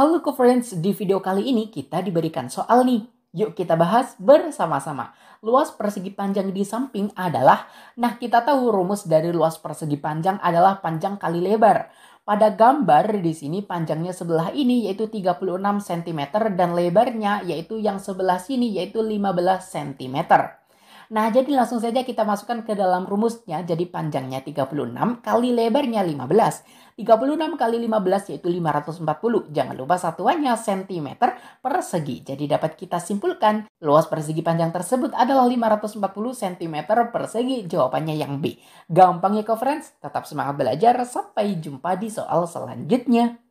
Halo friends di video kali ini kita diberikan soal nih. Yuk kita bahas bersama-sama. Luas persegi panjang di samping adalah, nah kita tahu rumus dari luas persegi panjang adalah panjang kali lebar. Pada gambar di sini panjangnya sebelah ini yaitu 36 cm dan lebarnya yaitu yang sebelah sini yaitu 15 cm. Nah, jadi langsung saja kita masukkan ke dalam rumusnya. Jadi panjangnya 36 kali lebarnya 15. 36 kali 15 yaitu 540. Jangan lupa satuannya cm persegi. Jadi dapat kita simpulkan luas persegi panjang tersebut adalah 540 cm persegi. Jawabannya yang B. gampang ya, Gampangnya friends tetap semangat belajar. Sampai jumpa di soal selanjutnya.